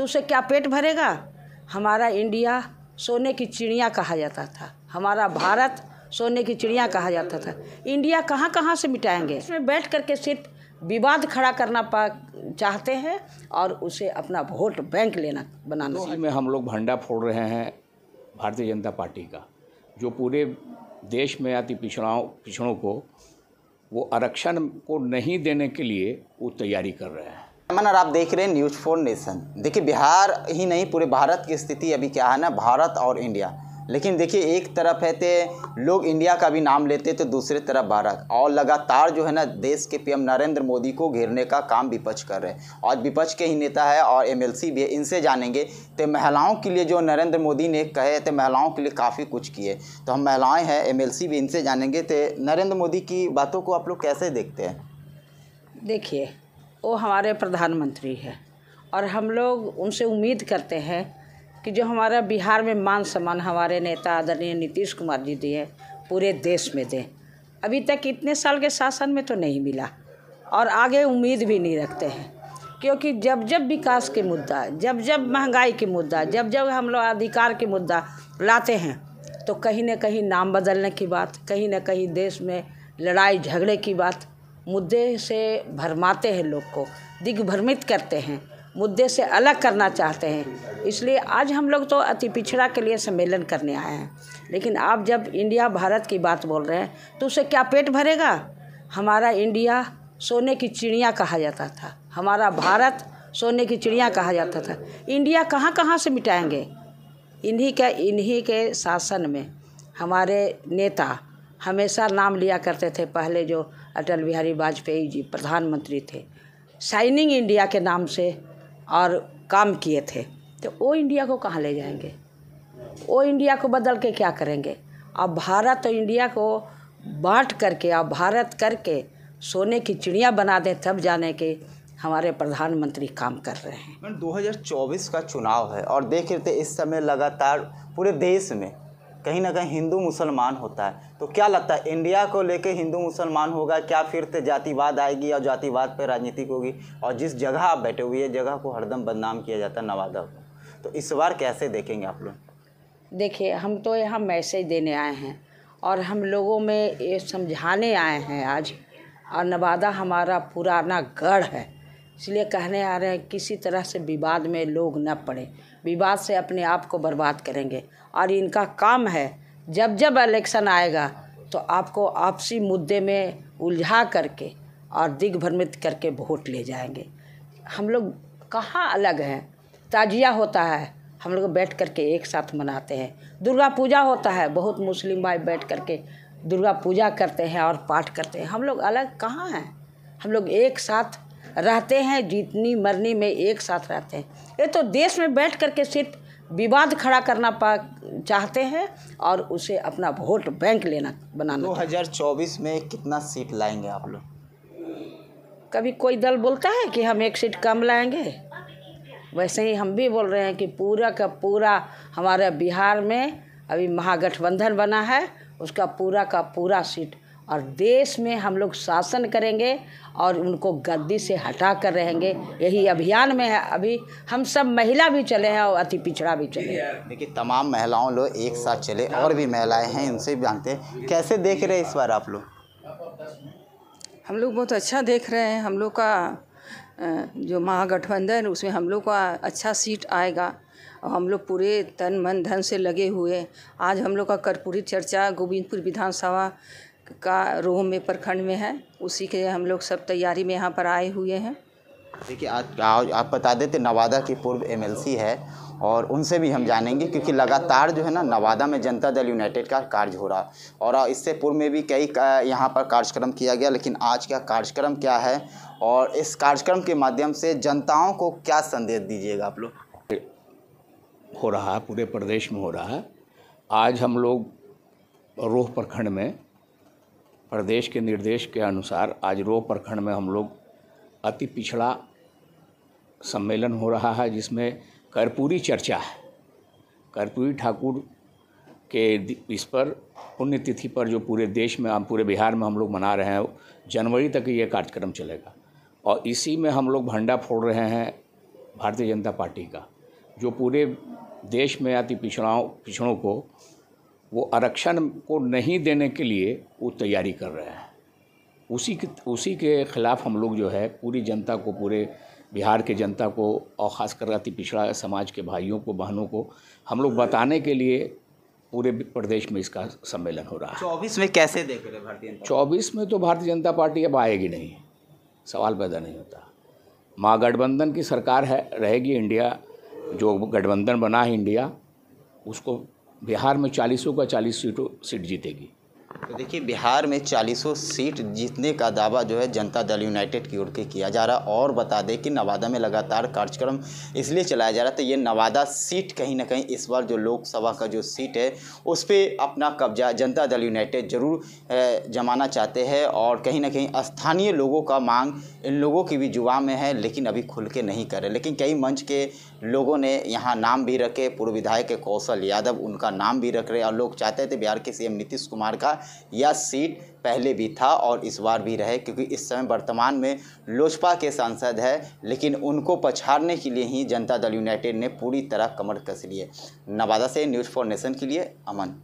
तो उसे क्या पेट भरेगा हमारा इंडिया सोने की चिड़िया कहा जाता था हमारा भारत सोने की चिड़िया कहा जाता था इंडिया कहाँ कहाँ से मिटाएंगे इसमें बैठ करके सिर्फ विवाद खड़ा करना पा चाहते हैं और उसे अपना वोट बैंक लेना बनाना तो में हम लोग भंडा फोड़ रहे हैं भारतीय जनता पार्टी का जो पूरे देश में आती पिछड़ाओं पिछड़ों को वो आरक्षण को नहीं देने के लिए वो तैयारी कर रहे हैं मन और आप देख रहे हैं न्यूज फोर नेशन देखिए बिहार ही नहीं पूरे भारत की स्थिति अभी क्या है ना भारत और इंडिया लेकिन देखिए एक तरफ है तो लोग इंडिया का भी नाम लेते तो दूसरे तरफ भारत और लगातार जो है ना देश के पीएम नरेंद्र मोदी को घेरने का काम विपक्ष कर रहे हैं और विपक्ष के ही नेता है और एमएलसी भी है इनसे जानेंगे तो महिलाओं के लिए जो नरेंद्र मोदी ने कहे तो महिलाओं के लिए काफ़ी कुछ किए तो हम महिलाएँ हैं एम भी इनसे जानेंगे तो नरेंद्र मोदी की बातों को आप लोग कैसे देखते हैं देखिए वो हमारे प्रधानमंत्री है और हम लोग उनसे उम्मीद करते हैं कि जो हमारा बिहार में मान सम्मान हमारे नेता आदरणीय नीतीश कुमार जी दिए पूरे देश में दें अभी तक इतने साल के शासन में तो नहीं मिला और आगे उम्मीद भी नहीं रखते हैं क्योंकि जब जब विकास के मुद्दा जब जब महंगाई के मुद्दा जब जब हम लोग अधिकार के मुद्दा लाते हैं तो कहीं ना कहीं नाम बदलने की बात कहीं ना कहीं देश में लड़ाई झगड़े की बात मुद्दे से भरमाते हैं लोग को दिग्भ्रमित करते हैं मुद्दे से अलग करना चाहते हैं इसलिए आज हम लोग तो अति पिछड़ा के लिए सम्मेलन करने आए हैं लेकिन आप जब इंडिया भारत की बात बोल रहे हैं तो उसे क्या पेट भरेगा हमारा इंडिया सोने की चिड़िया कहा जाता था हमारा भारत सोने की चिड़िया कहा जाता था इंडिया कहाँ कहाँ से मिटाएंगे इन्हीं के इन्हीं के शासन में हमारे नेता हमेशा नाम लिया करते थे पहले जो अटल बिहारी वाजपेयी जी प्रधानमंत्री थे शाइनिंग इंडिया के नाम से और काम किए थे तो वो इंडिया को कहाँ ले जाएंगे वो इंडिया को बदल के क्या करेंगे अब भारत और इंडिया को बांट करके अब भारत करके सोने की चिड़िया बना दें तब जाने के हमारे प्रधानमंत्री काम कर रहे हैं 2024 का चुनाव है और देख रहे थे इस समय लगातार पूरे देश में कहीं ना कहीं हिंदू मुसलमान होता है तो क्या लगता है इंडिया को लेके हिंदू मुसलमान होगा क्या फिर से जातिवाद आएगी और जातिवाद पर राजनीतिक होगी और जिस जगह आप बैठे हुए जगह को हरदम बदनाम किया जाता है नवादा को तो इस बार कैसे देखेंगे आप लोग देखिए हम तो यहाँ मैसेज देने आए हैं और हम लोगों में ये समझाने आए हैं आज और नवादा हमारा पुराना गढ़ है इसलिए कहने आ रहे हैं किसी तरह से विवाद में लोग न पड़े विवाद से अपने आप को बर्बाद करेंगे और इनका काम है जब जब इलेक्शन आएगा तो आपको आपसी मुद्दे में उलझा करके और दिग्भ्रमित करके वोट ले जाएंगे हम लोग कहाँ अलग हैं ताजिया होता है हम लोग बैठ करके एक साथ मनाते हैं दुर्गा पूजा होता है बहुत मुस्लिम भाई बैठ करके दुर्गा पूजा करते हैं और पाठ करते हैं हम लोग अलग कहाँ हैं हम लोग एक साथ रहते हैं जीतनी मरनी में एक साथ रहते हैं ये तो देश में बैठ कर के सिर्फ विवाद खड़ा करना पा चाहते हैं और उसे अपना वोट बैंक लेना बनाना 2024 में कितना सीट लाएंगे आप लोग कभी कोई दल बोलता है कि हम एक सीट कम लाएंगे वैसे ही हम भी बोल रहे हैं कि पूरा का पूरा हमारे बिहार में अभी महागठबंधन बना है उसका पूरा का पूरा सीट और देश में हम लोग शासन करेंगे और उनको गद्दी से हटा कर रहेंगे यही अभियान में है अभी हम सब महिला भी चले हैं और अति पिछड़ा भी चले देखिए तमाम महिलाओं लोग एक साथ चले और भी महिलाएं हैं इनसे भी जानते हैं कैसे देख रहे हैं इस बार आप लोग हम लोग बहुत अच्छा देख रहे हैं हम लोग का जो महागठबंधन उसमें हम लोग का अच्छा सीट आएगा और हम लोग पूरे तन मन धन से लगे हुए आज हम लोग का कर्पूरी चर्चा गोविंदपुर विधानसभा का रोह में प्रखंड में है उसी के हम लोग सब तैयारी में यहाँ पर आए हुए हैं देखिए आज आप बता देते नवादा की पूर्व एमएलसी है और उनसे भी हम जानेंगे क्योंकि लगातार जो है ना नवादा में जनता दल यूनाइटेड का कार्य हो रहा और इससे पूर्व में भी कई यहाँ पर कार्यक्रम किया गया लेकिन आज का कार्यक्रम क्या है और इस कार्यक्रम के माध्यम से जनताओं को क्या संदेश दीजिएगा आप लोग हो रहा है पूरे प्रदेश में हो रहा है आज हम लोग रोह प्रखंड में प्रदेश के निर्देश के अनुसार आज रो प्रखंड में हम लोग अति पिछड़ा सम्मेलन हो रहा है जिसमें कर्पूरी चर्चा है कर्पूरी ठाकुर के इस पर पुण्यतिथि पर जो पूरे देश में हम पूरे बिहार में हम लोग मना रहे हैं जनवरी तक ये कार्यक्रम चलेगा और इसी में हम लोग भंडा फोड़ रहे हैं भारतीय जनता पार्टी का जो पूरे देश में अति पिछड़ाओं पिछड़ों को वो आरक्षण को नहीं देने के लिए वो तैयारी कर रहे हैं उसी के उसी के ख़िलाफ़ हम लोग जो है पूरी जनता को पूरे बिहार के जनता को और ख़ास कर अति पिछड़ा समाज के भाइयों को बहनों को हम लोग बताने के लिए पूरे प्रदेश में इसका सम्मेलन हो रहा है चौबीस में कैसे देख रहे भारतीय चौबीस में तो भारतीय जनता पार्टी अब आएगी नहीं सवाल पैदा नहीं होता महागठबंधन की सरकार है रहेगी इंडिया जो गठबंधन बना है इंडिया उसको बिहार में चालीसों का चालीस सीटों सीट जीतेगी तो देखिए बिहार में चालीसों सीट जीतने का दावा जो है जनता दल यूनाइटेड की ओर के किया जा रहा और बता दें कि नवादा में लगातार कार्यक्रम इसलिए चलाया जा रहा तो ये नवादा सीट कहीं ना कहीं इस बार जो लोकसभा का जो सीट है उस पर अपना कब्जा जनता दल यूनाइटेड जरूर जमाना चाहते हैं और कहीं ना कहीं स्थानीय लोगों का मांग इन लोगों की भी जुआ में है लेकिन अभी खुल के नहीं कर रहे लेकिन कई मंच के लोगों ने यहाँ नाम भी रखे पूर्व विधायक कौशल यादव उनका नाम भी रख रहे और लोग चाहते थे बिहार के सी नीतीश कुमार का यह सीट पहले भी था और इस बार भी रहे क्योंकि इस समय वर्तमान में लोजपा के सांसद है लेकिन उनको पछाड़ने के लिए ही जनता दल यूनाइटेड ने पूरी तरह कमर कस लिए है नवादा से न्यूज़ फॉर नेशन के लिए अमन